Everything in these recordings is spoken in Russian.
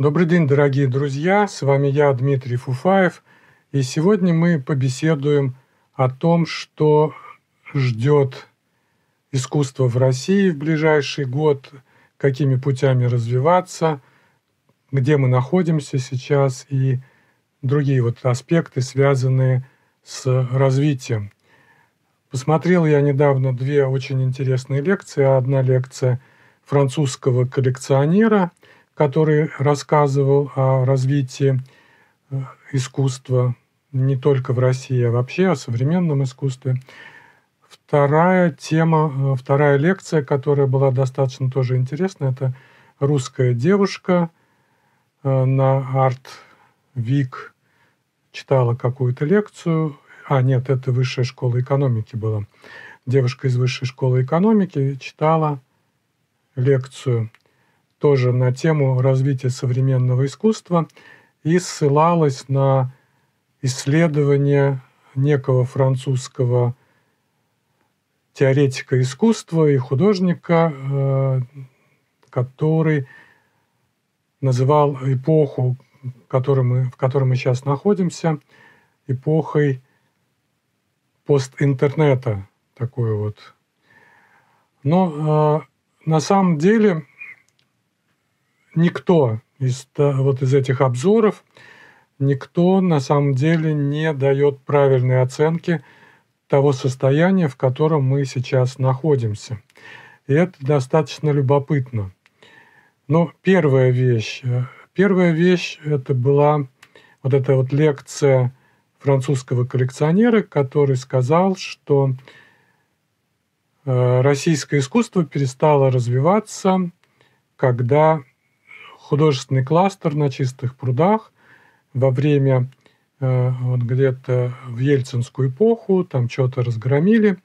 Добрый день, дорогие друзья! С вами я, Дмитрий Фуфаев, и сегодня мы побеседуем о том, что ждет искусство в России в ближайший год, какими путями развиваться, где мы находимся сейчас и другие вот аспекты, связанные с развитием. Посмотрел я недавно две очень интересные лекции. Одна лекция французского коллекционера – который рассказывал о развитии э, искусства не только в России, а вообще о современном искусстве. Вторая тема, э, вторая лекция, которая была достаточно тоже интересна, это русская девушка э, на арт Вик читала какую-то лекцию. А, нет, это высшая школа экономики была. Девушка из высшей школы экономики читала лекцию – тоже на тему развития современного искусства и ссылалась на исследование некого французского теоретика искусства и художника, э, который называл эпоху, в которой мы сейчас находимся, эпохой постинтернета, такой вот. Но э, на самом деле никто из вот из этих обзоров, никто на самом деле не дает правильной оценки того состояния, в котором мы сейчас находимся. И это достаточно любопытно. Но первая вещь, э, первая вещь это была вот эта вот лекция французского коллекционера, который сказал, что э, российское искусство перестало развиваться, когда художественный кластер на чистых прудах во время э, вот где-то в Ельцинскую эпоху, там что-то разгромили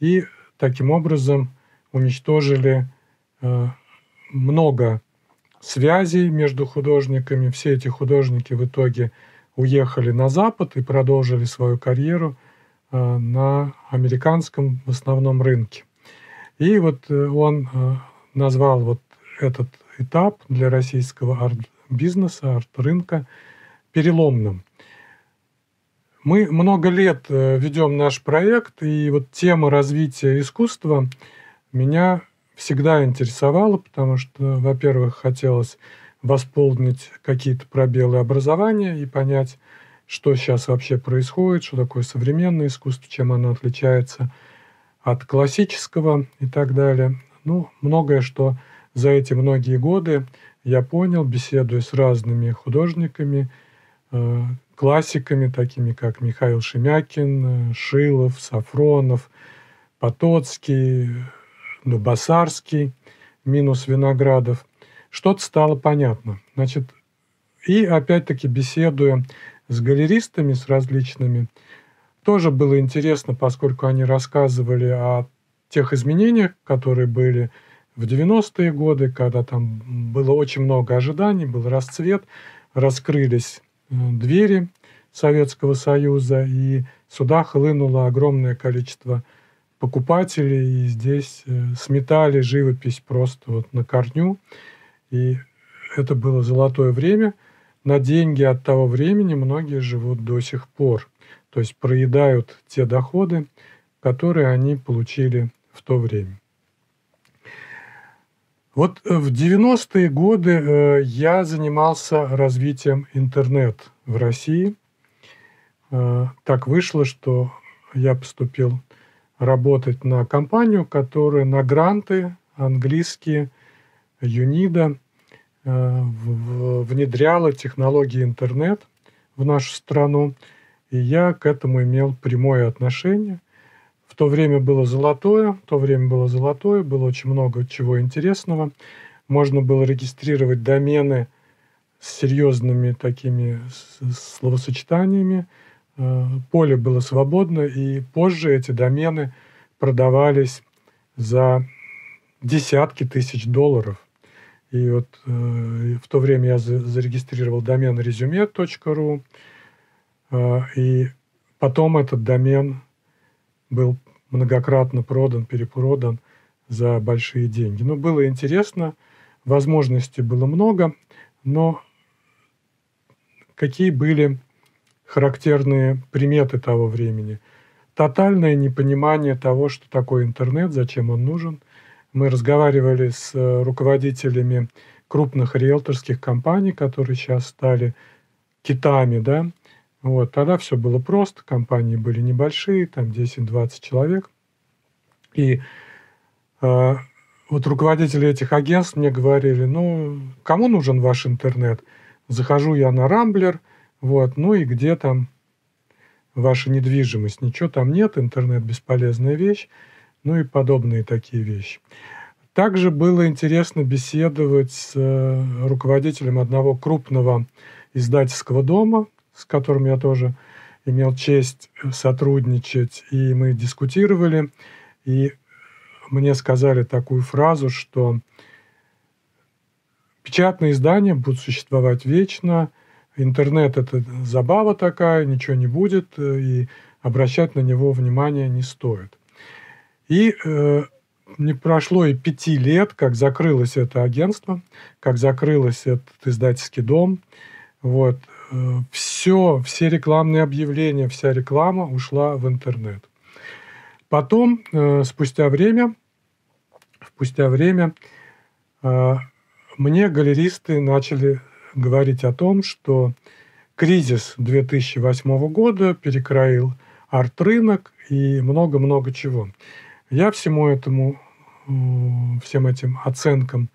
и таким образом уничтожили э, много связей между художниками. Все эти художники в итоге уехали на Запад и продолжили свою карьеру э, на американском в основном рынке. И вот он назвал вот этот этап для российского арт-бизнеса, арт-рынка переломным. Мы много лет э, ведем наш проект, и вот тема развития искусства меня всегда интересовала, потому что, во-первых, хотелось восполнить какие-то пробелы образования и понять, что сейчас вообще происходит, что такое современное искусство, чем оно отличается от классического и так далее. Ну, многое, что за эти многие годы я понял, беседуя с разными художниками, э, классиками, такими как Михаил Шемякин, э, Шилов, Сафронов, Потоцкий, Дубасарский, э, минус Виноградов, что-то стало понятно. Значит, и опять-таки беседуя с галеристами, с различными, тоже было интересно, поскольку они рассказывали о тех изменениях, которые были – в 90-е годы, когда там было очень много ожиданий, был расцвет, раскрылись э, двери Советского Союза, и сюда хлынуло огромное количество покупателей, и здесь э, сметали живопись просто вот на корню. И это было золотое время. На деньги от того времени многие живут до сих пор. То есть проедают те доходы, которые они получили в то время. Вот э, в 90-е годы э, я занимался развитием интернет в России. Э, так вышло, что я поступил работать на компанию, которая на гранты английские ЮНИДа внедряла технологии интернет в нашу страну. И я к этому имел прямое отношение то время было золотое, то время было золотое, было очень много чего интересного. Можно было регистрировать домены с серьезными такими словосочетаниями. Э, поле было свободно, и позже эти домены продавались за десятки тысяч долларов. И вот э, в то время я зарегистрировал домен резюме.ру, э, и потом этот домен был многократно продан, перепродан за большие деньги. Но ну, было интересно, возможностей было много, но какие были характерные приметы того времени? Тотальное непонимание того, что такое интернет, зачем он нужен. Мы разговаривали с э, руководителями крупных риэлторских компаний, которые сейчас стали китами, да, вот, тогда все было просто, компании были небольшие, там 10-20 человек. И э, вот руководители этих агентств мне говорили, ну, кому нужен ваш интернет? Захожу я на Рамблер, вот, ну и где там ваша недвижимость? Ничего там нет, интернет бесполезная вещь, ну и подобные такие вещи. Также было интересно беседовать с э, руководителем одного крупного издательского дома, с которым я тоже имел честь э, сотрудничать, и мы дискутировали, и мне сказали такую фразу, что печатные издания будут существовать вечно, интернет – это забава такая, ничего не будет, э, и обращать на него внимание не стоит. И э, не прошло и пяти лет, как закрылось это агентство, как закрылось этот издательский дом. Вот все, все рекламные объявления, вся реклама ушла в интернет. Потом, э, спустя время, спустя время, э, мне галеристы начали говорить о том, что кризис 2008 года перекроил арт-рынок и много-много чего. Я всему этому, э, всем этим оценкам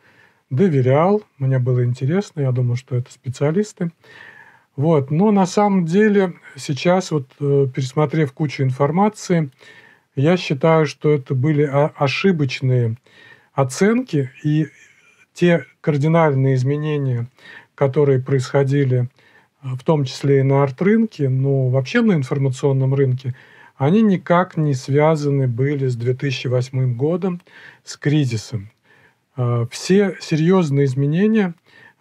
доверял, мне было интересно, я думал, что это специалисты. Вот. Но на самом деле сейчас, вот, э, пересмотрев кучу информации, я считаю, что это были а, ошибочные оценки, и те кардинальные изменения, которые происходили э, в том числе и на арт-рынке, но вообще на информационном рынке, они никак не связаны были с 2008 годом, с кризисом. Э, все серьезные изменения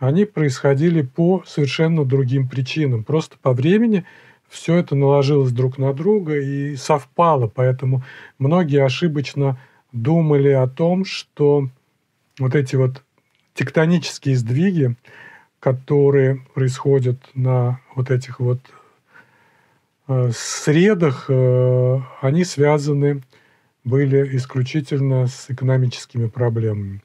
они происходили по совершенно другим причинам. Просто по времени все это наложилось друг на друга и совпало, поэтому многие ошибочно думали о том, что вот эти вот тектонические сдвиги, которые происходят на вот этих вот э, средах, э, они связаны были исключительно с экономическими проблемами.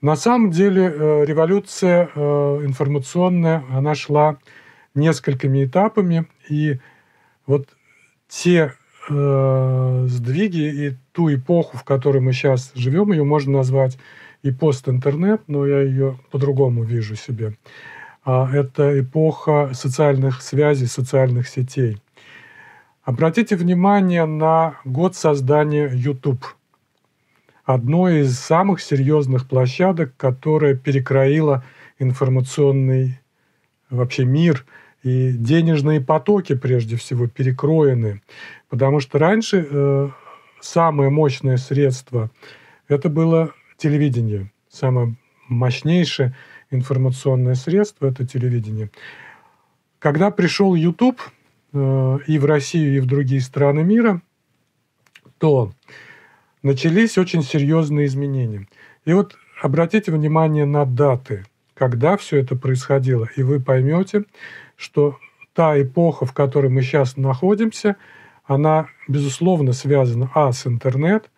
На самом деле э, революция э, информационная, она шла несколькими этапами, и вот те э, сдвиги и ту эпоху, в которой мы сейчас живем, ее можно назвать и постинтернет, но я ее по-другому вижу себе. А, это эпоха социальных связей, социальных сетей – Обратите внимание на год создания YouTube. Одной из самых серьезных площадок, которая перекроила информационный вообще мир – и денежные потоки, прежде всего, перекроены. Потому что раньше э, самое мощное средство это было телевидение. Самое мощнейшее информационное средство это телевидение. Когда пришел YouTube, Э, и в Россию, и в другие страны мира, то начались очень серьезные изменения. И вот обратите внимание на даты, когда все это происходило, и вы поймете, что та эпоха, в которой мы сейчас находимся, она, безусловно, связана, а, с интернет,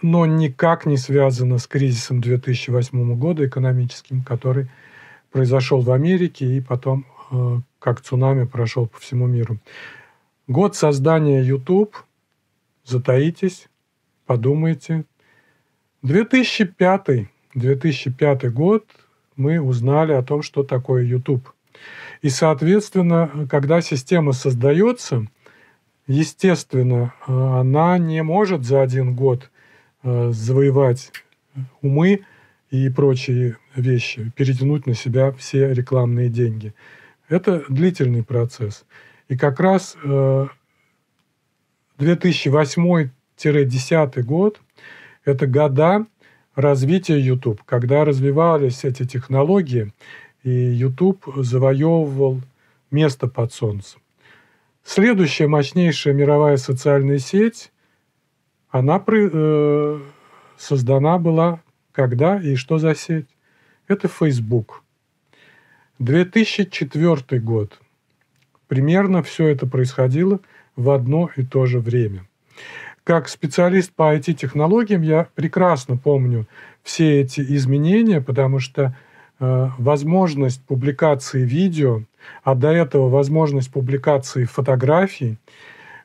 но никак не связана с кризисом 2008 года экономическим, который произошел в Америке и потом э, как цунами прошел по всему миру. Год создания YouTube. Затаитесь, подумайте. 2005, 2005 год мы узнали о том, что такое YouTube. И, соответственно, когда система создается, естественно, она не может за один год э, завоевать умы и прочие вещи, перетянуть на себя все рекламные деньги – это длительный процесс. И как раз 2008-2010 э, год – это года развития YouTube, когда развивались эти технологии, и YouTube завоевывал место под солнцем. Следующая мощнейшая мировая социальная сеть, она э, создана была когда и что за сеть? Это Facebook – 2004 год. Примерно все это происходило в одно и то же время. Как специалист по IT-технологиям я прекрасно помню все эти изменения, потому что э, возможность публикации видео, а до этого возможность публикации фотографий,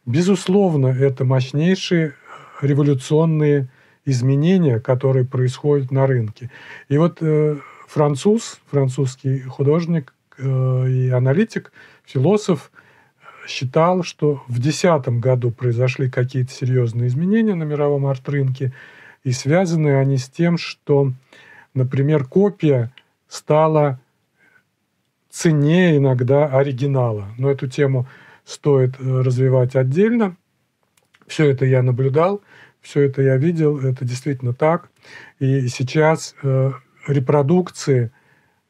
безусловно, это мощнейшие революционные изменения, которые происходят на рынке. И вот э, француз, французский художник э, и аналитик, философ, считал, что в 2010 году произошли какие-то серьезные изменения на мировом арт-рынке, и связаны они с тем, что, например, копия стала ценнее иногда оригинала. Но эту тему стоит э, развивать отдельно. Все это я наблюдал, все это я видел, это действительно так. И сейчас э, репродукции,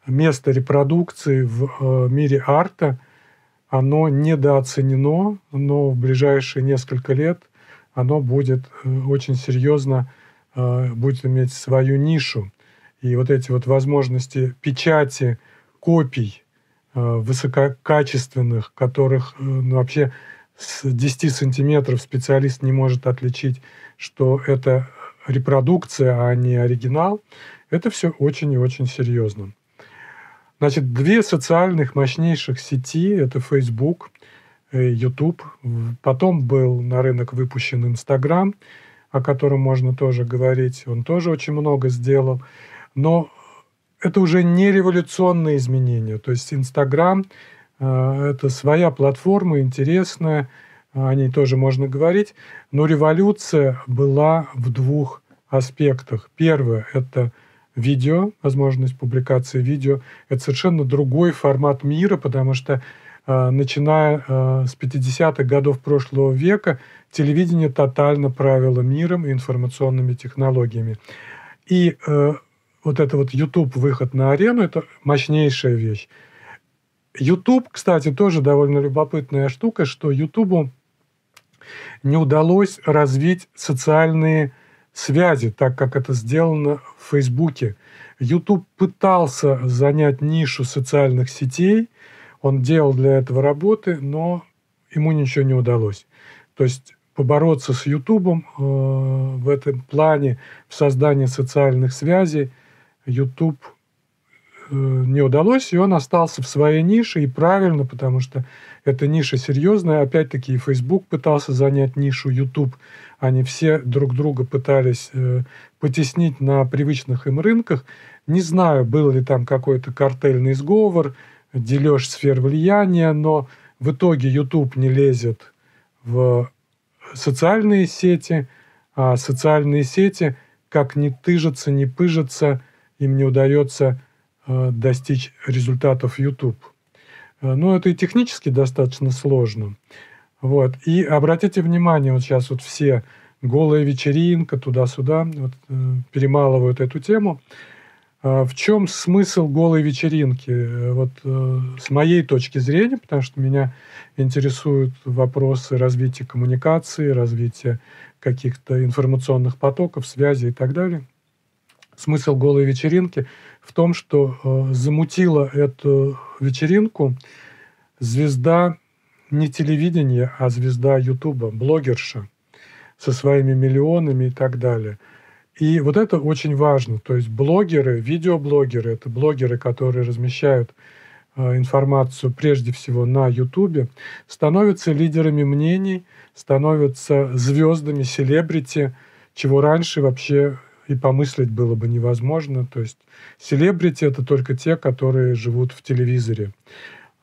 место репродукции в э, мире арта, оно недооценено, но в ближайшие несколько лет оно будет э, очень серьезно э, будет иметь свою нишу. И вот эти вот возможности печати копий высококачественных, которых ну, вообще с 10 сантиметров специалист не может отличить, что это репродукция, а не оригинал. Это все очень и очень серьезно. Значит, две социальных мощнейших сети – это Facebook, э, YouTube. Потом был на рынок выпущен Instagram, о котором можно тоже говорить. Он тоже очень много сделал. Но это уже не революционные изменения. То есть Instagram э, — это своя платформа, интересная, о ней тоже можно говорить. Но революция была в двух аспектах. Первое – это видео, возможность публикации видео. Это совершенно другой формат мира, потому что э, начиная э, с 50-х годов прошлого века телевидение тотально правило миром и информационными технологиями. И э, вот это вот YouTube выход на арену – это мощнейшая вещь. YouTube, кстати, тоже довольно любопытная штука, что YouTube не удалось развить социальные связи, так как это сделано в Фейсбуке. YouTube пытался занять нишу социальных сетей, он делал для этого работы, но ему ничего не удалось. То есть побороться с Ютубом э, в этом плане, в создании социальных связей, YouTube э, не удалось, и он остался в своей нише, и правильно, потому что эта ниша серьезная. Опять-таки и Facebook пытался занять нишу YouTube. Они все друг друга пытались э, потеснить на привычных им рынках. Не знаю, был ли там какой-то картельный сговор, дележ сфер влияния, но в итоге YouTube не лезет в социальные сети, а социальные сети как ни тыжатся, ни пыжатся, им не удается э, достичь результатов YouTube. Э, Но ну, это и технически достаточно сложно. Вот. И обратите внимание, вот сейчас вот все голая вечеринка, туда-сюда, вот, э, перемалывают эту тему. А, в чем смысл голой вечеринки? Э, вот с моей точки зрения, потому что меня интересуют вопросы развития коммуникации, развития каких-то информационных потоков, связи и так далее. Смысл голой вечеринки в том, что э, замутила эту вечеринку звезда не телевидения, а звезда Ютуба, блогерша со своими миллионами и так далее. И вот это очень важно. То есть блогеры, видеоблогеры, это блогеры, которые размещают э, информацию прежде всего на Ютубе, становятся лидерами мнений, становятся звездами, селебрити, чего раньше вообще и помыслить было бы невозможно. То есть селебрити – это только те, которые живут в телевизоре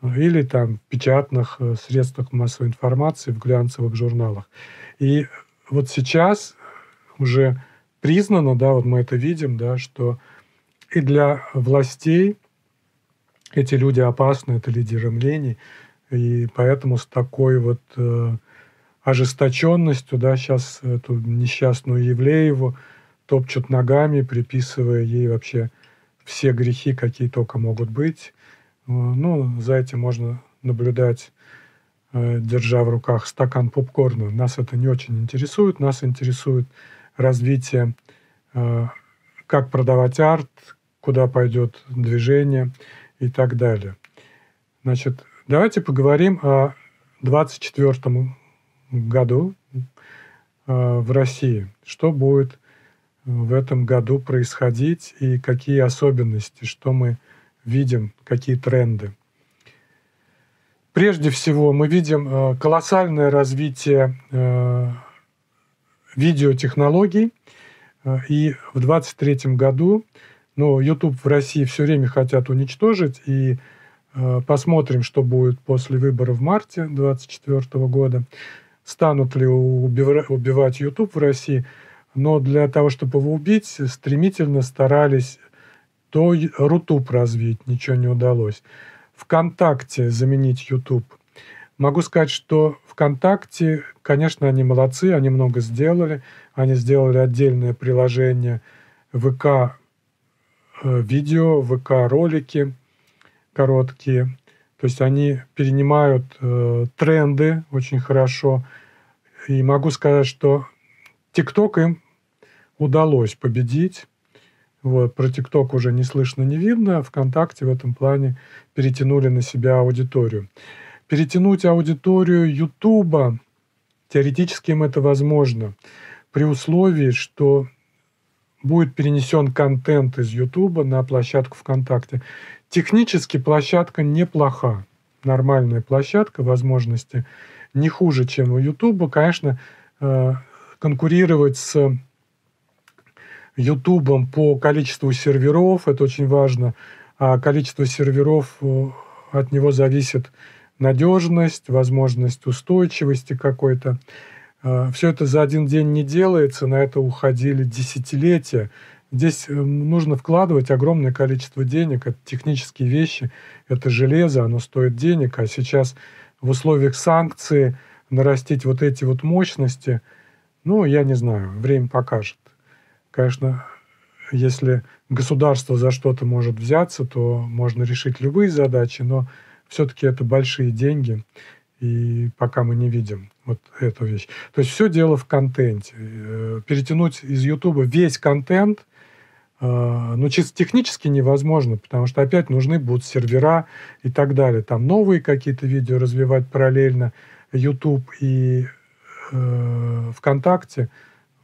или там печатных э, средствах массовой информации, в глянцевых журналах. И вот сейчас уже признано, да, вот мы это видим, да, что и для властей эти люди опасны, это лидеры мнений, и поэтому с такой вот э, ожесточенностью, да, сейчас эту несчастную Евлееву, топчут ногами, приписывая ей вообще все грехи, какие только могут быть. Э, ну, за этим можно наблюдать, э, держа в руках стакан попкорна. Нас это не очень интересует. Нас интересует развитие, э, как продавать арт, куда пойдет движение и так далее. Значит, давайте поговорим о 24 году в России. Что будет в этом году происходить и какие особенности, что мы видим, какие тренды. Прежде всего, мы видим э, колоссальное развитие э, видеотехнологий. Э, и в 2023 году ну, YouTube в России все время хотят уничтожить, и посмотрим, что будет после выборов в марте 2024 года. Станут ли убивать YouTube в России – но для того, чтобы его убить, стремительно старались то Рутуб развить, ничего не удалось. ВКонтакте заменить ютуб Могу сказать, что ВКонтакте, конечно, они молодцы, они много сделали. Они сделали отдельное приложение ВК э, видео, ВК ролики короткие. То есть они перенимают э, тренды очень хорошо. И могу сказать, что ТикТок им удалось победить. Вот, про ТикТок уже не слышно, не видно. ВКонтакте в этом плане перетянули на себя аудиторию. Перетянуть аудиторию Ютуба, теоретически им это возможно, при условии, что будет перенесен контент из Ютуба на площадку ВКонтакте. Технически площадка неплоха. Нормальная площадка, возможности не хуже, чем у Ютуба. Конечно, э, конкурировать с Ютубом по количеству серверов, это очень важно. А количество серверов, э, от него зависит надежность, возможность устойчивости какой-то. Э, Все это за один день не делается, на это уходили десятилетия. Здесь э, нужно вкладывать огромное количество денег, это технические вещи, это железо, оно стоит денег, а сейчас в условиях санкции нарастить вот эти вот мощности – ну, я не знаю, время покажет. Конечно, если государство за что-то может взяться, то можно решить любые задачи, но все-таки это большие деньги, и пока мы не видим вот эту вещь. То есть все дело в контенте. Э, перетянуть из Ютуба весь контент, э, ну, чисто технически невозможно, потому что опять нужны будут сервера и так далее. Там новые какие-то видео развивать параллельно, YouTube и э, ВКонтакте,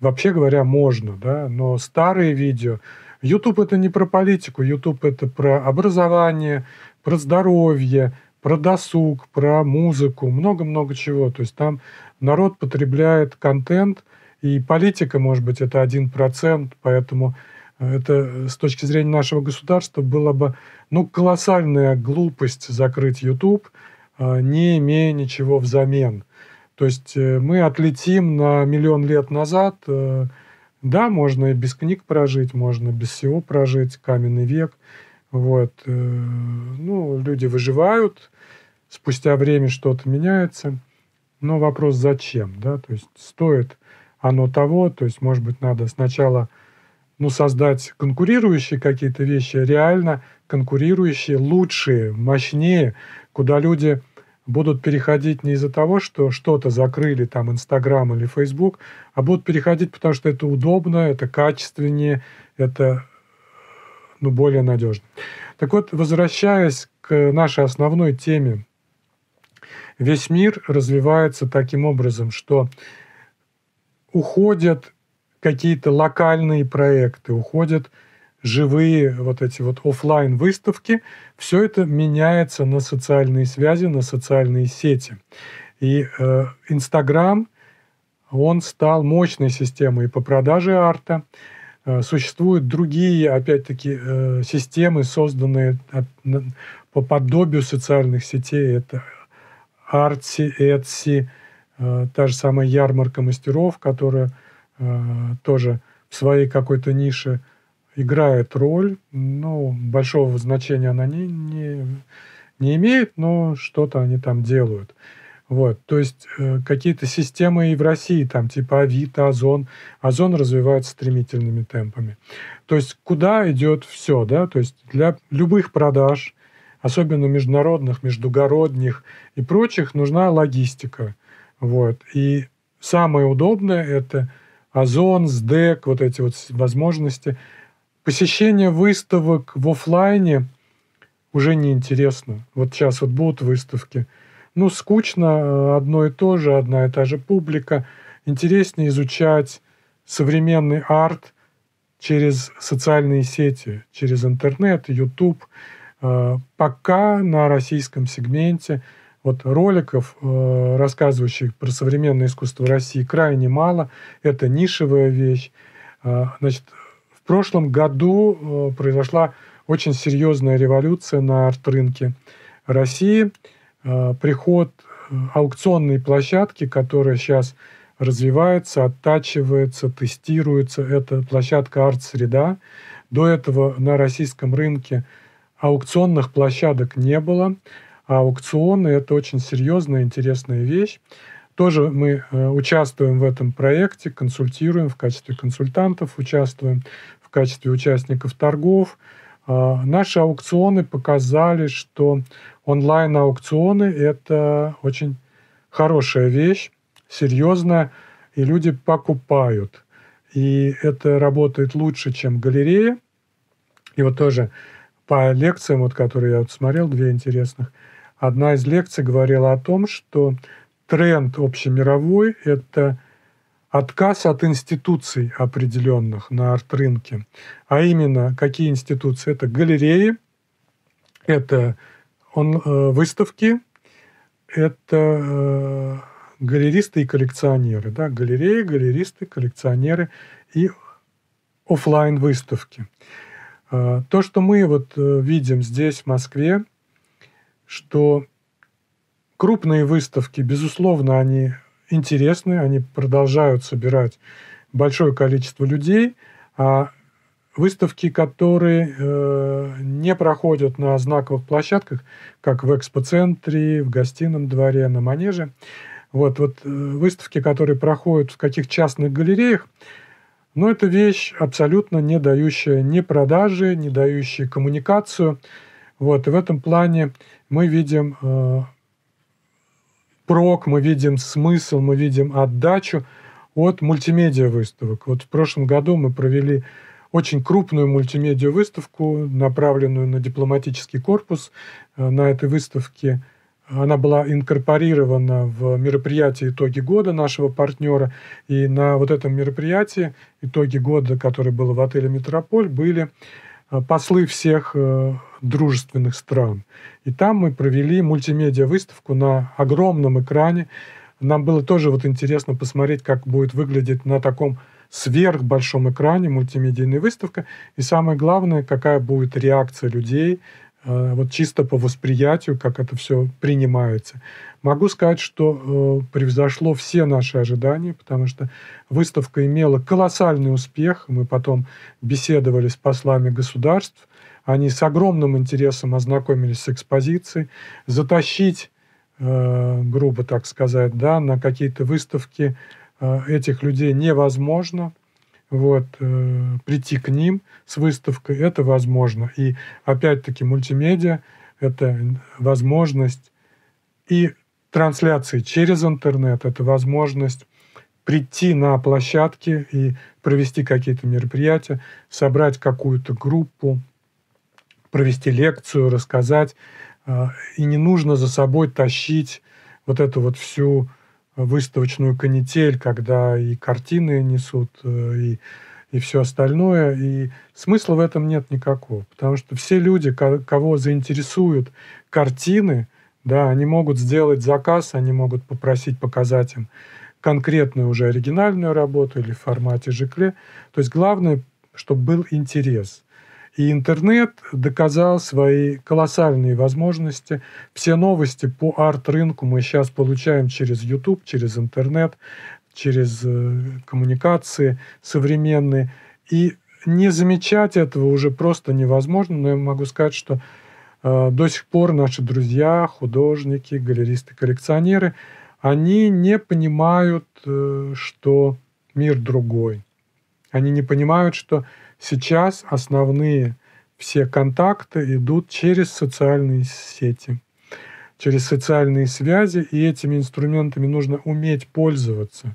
вообще говоря, можно, да, но старые видео... YouTube это не про политику, YouTube это про образование, про здоровье, про досуг, про музыку, много-много чего. То есть там народ потребляет контент, и политика, может быть, это один процент, поэтому э, это э, с точки зрения нашего государства было бы ну, колоссальная глупость закрыть YouTube, э, не имея ничего взамен. То есть э, мы отлетим на миллион лет назад. Э, да, можно и без книг прожить, можно без всего прожить, каменный век. Вот. Э, ну, люди выживают, спустя время что-то меняется. Но вопрос зачем, да? То есть стоит оно того, то есть, может быть, надо сначала ну, создать конкурирующие какие-то вещи, а реально конкурирующие, лучшие, мощнее, куда люди будут переходить не из-за того, что что-то закрыли, там, Инстаграм или Фейсбук, а будут переходить, потому что это удобно, это качественнее, это ну, более надежно. Так вот, возвращаясь к нашей основной теме, весь мир развивается таким образом, что уходят какие-то локальные проекты, уходят живые вот эти вот офлайн выставки, все это меняется на социальные связи, на социальные сети. И э, Инстаграм, э, он стал мощной системой по продаже арта. Э, существуют другие, опять-таки, э, системы, созданные от, на, по подобию социальных сетей. Это Арти, Etsy, э, та же самая ярмарка мастеров, которая э, тоже в своей какой-то нише – играет роль, но ну, большого значения она не, не, не имеет, но что-то они там делают. Вот, то есть э, какие-то системы и в России, там типа Авито, Озон. Озон развивается стремительными темпами. То есть куда идет все, да, то есть для любых продаж, особенно международных, междугородних и прочих, нужна логистика. Вот, и самое удобное это Озон, СДЭК, вот эти вот возможности – посещение выставок в офлайне уже неинтересно. Вот сейчас вот будут выставки. Ну, скучно э, одно и то же, одна и та же публика. Интереснее изучать современный арт через социальные сети, через интернет, YouTube. Э, пока на российском сегменте вот роликов, э, рассказывающих про современное искусство России, крайне мало. Это нишевая вещь. Значит, в прошлом году э, произошла очень серьезная революция на арт-рынке России. Э, приход э, аукционной площадки, которая сейчас развивается, оттачивается, тестируется. Это площадка «Арт-среда». До этого на российском рынке аукционных площадок не было. А аукционы – это очень серьезная, интересная вещь. Тоже мы участвуем в этом проекте, консультируем, в качестве консультантов участвуем качестве участников торгов. А, наши аукционы показали, что онлайн-аукционы – это очень хорошая вещь, серьезная, и люди покупают. И это работает лучше, чем галерея. И вот тоже по лекциям, вот, которые я вот смотрел, две интересных, одна из лекций говорила о том, что тренд общемировой – это отказ от институций определенных на арт-рынке. А именно, какие институции? Это галереи, это он, э, выставки, это э, галеристы и коллекционеры. Да? Галереи, галеристы, коллекционеры и офлайн выставки э, То, что мы вот видим здесь, в Москве, что крупные выставки, безусловно, они интересны, они продолжают собирать большое количество людей. А выставки, которые э, не проходят на знаковых площадках, как в экспоцентре, в гостином дворе, на манеже, вот, вот э, выставки, которые проходят в каких частных галереях, но это вещь абсолютно не дающая ни продажи, не дающая коммуникацию. Вот, и в этом плане мы видим э, прок, мы видим смысл, мы видим отдачу от мультимедиа выставок. Вот в прошлом году мы провели очень крупную мультимедиа выставку, направленную на дипломатический корпус. Э, на этой выставке она была инкорпорирована в мероприятие «Итоги года» нашего партнера. И на вот этом мероприятии «Итоги года», которое было в отеле «Метрополь», были Э, послы всех э, дружественных стран. И там мы провели мультимедиа-выставку на огромном экране. Нам было тоже вот интересно посмотреть, как будет выглядеть на таком сверхбольшом экране мультимедийная выставка. И самое главное, какая будет реакция людей – Э, вот чисто по восприятию, как это все принимается. Могу сказать, что э, превзошло все наши ожидания, потому что выставка имела колоссальный успех. Мы потом беседовали с послами государств. Они с огромным интересом ознакомились с экспозицией. Затащить, э, грубо так сказать, да, на какие-то выставки э, этих людей невозможно – вот, э, прийти к ним с выставкой, это возможно. И опять-таки мультимедиа – это возможность и трансляции через интернет, это возможность прийти на площадки и провести какие-то мероприятия, собрать какую-то группу, провести лекцию, рассказать. Э, и не нужно за собой тащить вот эту вот всю выставочную канитель, когда и картины несут, э, и, и все остальное. И смысла в этом нет никакого, потому что все люди, кого заинтересуют картины, да, они могут сделать заказ, они могут попросить показать им конкретную уже оригинальную работу или в формате жикле. То есть главное, чтобы был интерес. И интернет доказал свои колоссальные возможности. Все новости по арт-рынку мы сейчас получаем через YouTube, через интернет, через э, коммуникации современные. И не замечать этого уже просто невозможно, но я могу сказать, что э, до сих пор наши друзья, художники, галеристы, коллекционеры, они не понимают, э, что мир другой. Они не понимают, что Сейчас основные все контакты идут через социальные сети, через социальные связи, и этими инструментами нужно уметь пользоваться.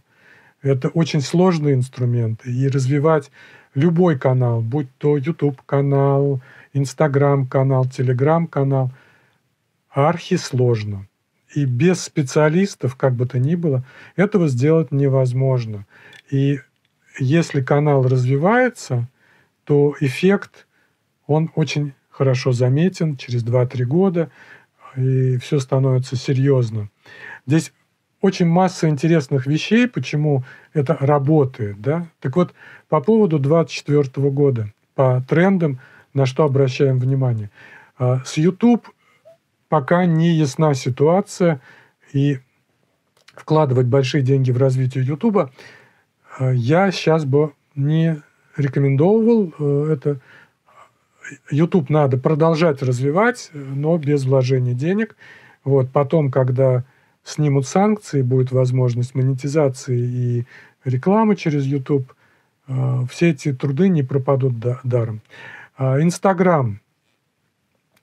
Это очень сложные инструменты, и развивать любой канал, будь то YouTube-канал, Instagram-канал, Telegram-канал, архисложно. И без специалистов, как бы то ни было, этого сделать невозможно. И если канал развивается – то эффект, он очень хорошо заметен через 2-3 года, и все становится серьезно. Здесь очень масса интересных вещей, почему это работает. Да? Так вот, по поводу 2024 года, по трендам, на что обращаем внимание. А, с YouTube пока не ясна ситуация, и вкладывать большие деньги в развитие YouTube а, я сейчас бы не рекомендовал. Э, это YouTube надо продолжать развивать, но без вложения денег. Вот потом, когда снимут санкции, будет возможность монетизации и рекламы через YouTube, э, все эти труды не пропадут даром. Инстаграм.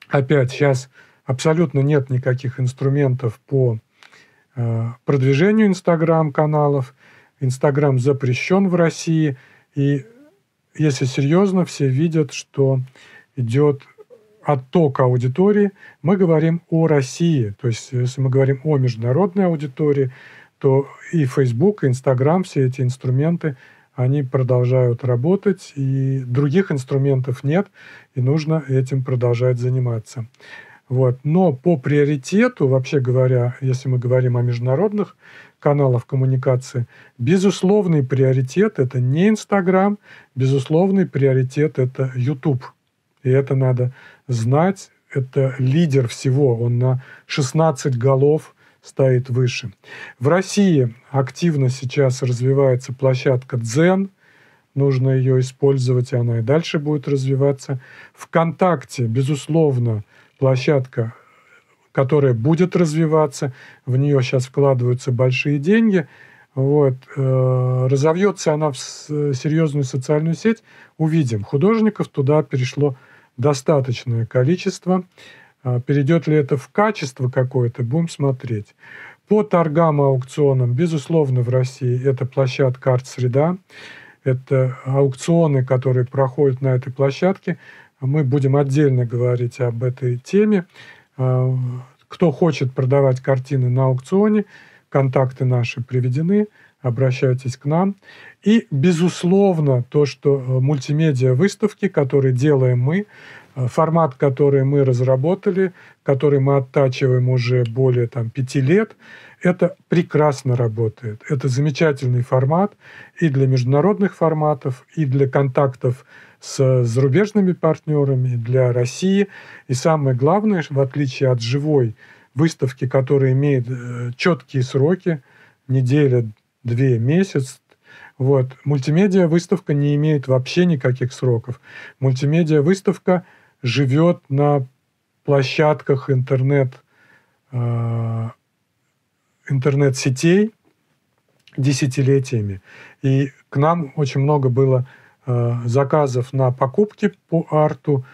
Опять сейчас абсолютно нет никаких инструментов по э, продвижению Инстаграм-каналов. Инстаграм запрещен в России, и если серьезно, все видят, что идет отток аудитории. Мы говорим о России, то есть если мы говорим о международной аудитории, то и Facebook, и Instagram, все эти инструменты, они продолжают работать, и других инструментов нет, и нужно этим продолжать заниматься. Вот. Но по приоритету, вообще говоря, если мы говорим о международных каналов коммуникации. Безусловный приоритет – это не Инстаграм, безусловный приоритет – это YouTube. И это надо знать, это лидер всего, он на 16 голов стоит выше. В России активно сейчас развивается площадка Дзен, нужно ее использовать, и она и дальше будет развиваться. Вконтакте, безусловно, площадка которая будет развиваться, в нее сейчас вкладываются большие деньги, вот, э, разовьется она в серьезную социальную сеть, увидим. Художников туда перешло достаточное количество. А, Перейдет ли это в качество какое-то, будем смотреть. По торгам и аукционам, безусловно, в России это площадка «Арт-среда». Это аукционы, которые проходят на этой площадке. Мы будем отдельно говорить об этой теме. А, кто хочет продавать картины на аукционе, контакты наши приведены, обращайтесь к нам. И, безусловно, то, что э, мультимедиа-выставки, которые делаем мы, Э, формат, который мы разработали, который мы оттачиваем уже более там, пяти лет, это прекрасно работает. Это замечательный формат и для международных форматов, и для контактов с зарубежными партнерами, для России. И самое главное, в отличие от живой выставки, которая имеет э, четкие сроки, неделя, две, месяц, вот. Мультимедиа-выставка не имеет вообще никаких сроков. Мультимедиа-выставка – живет на площадках интернет, э, интернет-сетей десятилетиями. И к нам очень много было э, заказов на покупки по арту,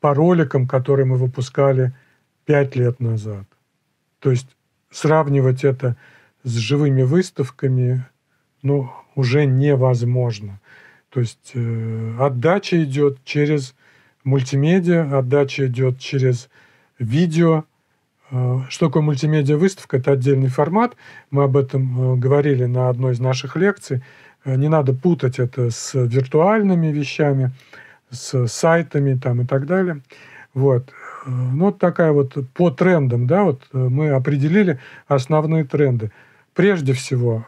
по роликам, которые мы выпускали пять лет назад. То есть сравнивать это с живыми выставками ну, уже невозможно. То есть э, отдача идет через мультимедиа, отдача идет через видео. Э, что такое мультимедиа выставка? Это отдельный формат. Мы об этом э, говорили на одной из наших лекций. Э, не надо путать это с виртуальными вещами, с сайтами там и так далее. Вот. Ну, вот такая вот по трендам, да, вот мы определили основные тренды. Прежде всего,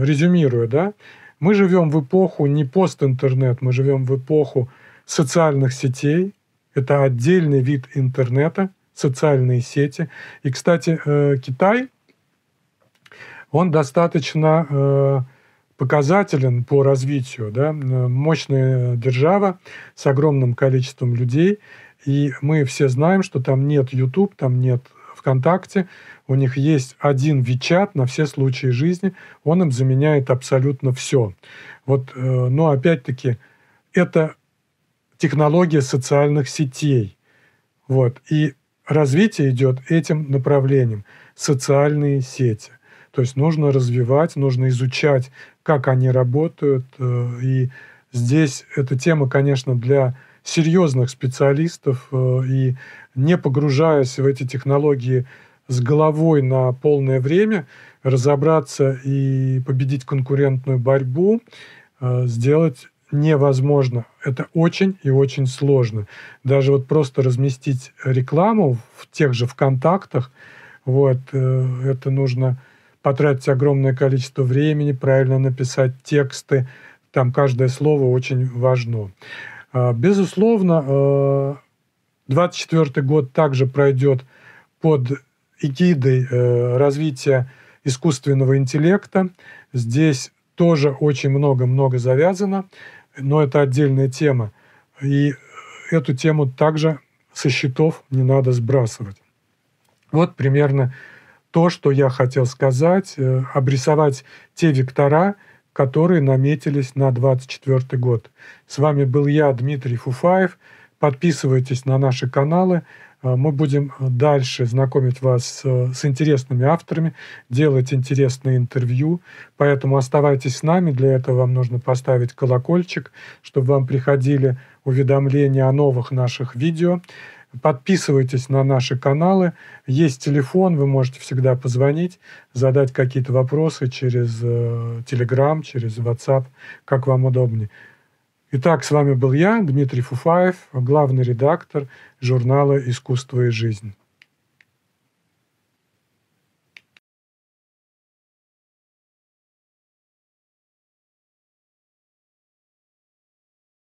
резюмируя, да, мы живем в эпоху не постинтернет, мы живем в эпоху э, социальных сетей. Это отдельный вид интернета, социальные сети. И, кстати, э, Китай, он достаточно э, показателен по развитию. Да? Э, мощная держава с огромным количеством людей. И мы все знаем, что там нет YouTube, там нет ВКонтакте. У них есть один Вичат на все случаи жизни. Он им заменяет абсолютно все. Вот, но опять-таки это технология социальных сетей. Вот. И развитие идет этим направлением – социальные сети. То есть нужно развивать, нужно изучать, как они работают. Э, и здесь эта тема, конечно, для серьезных специалистов. Э, и не погружаясь в эти технологии с головой на полное время, разобраться и победить конкурентную борьбу, э, сделать невозможно. Это очень и очень сложно. Даже вот просто разместить рекламу в тех же ВКонтактах, вот, э, это нужно потратить огромное количество времени, правильно написать тексты, там каждое слово очень важно. А, безусловно, 24 э, год также пройдет под эгидой э, развития искусственного интеллекта. Здесь тоже очень много-много завязано, но это отдельная тема. И эту тему также со счетов не надо сбрасывать. Вот примерно то, что я хотел сказать, э, обрисовать те вектора, которые наметились на 2024 год. С вами был я, Дмитрий Фуфаев. Подписывайтесь на наши каналы – Э, мы будем э, дальше знакомить вас с, интересными авторами, делать интересные интервью. Поэтому оставайтесь с нами. Для этого вам нужно поставить колокольчик, чтобы вам приходили уведомления о новых наших видео. Подписывайтесь на наши каналы. Есть телефон, вы можете всегда позвонить, задать какие-то вопросы через э, Telegram, через WhatsApp, как вам удобнее. Итак, с вами был я, Дмитрий Фуфаев, главный редактор журнала «Искусство и жизнь».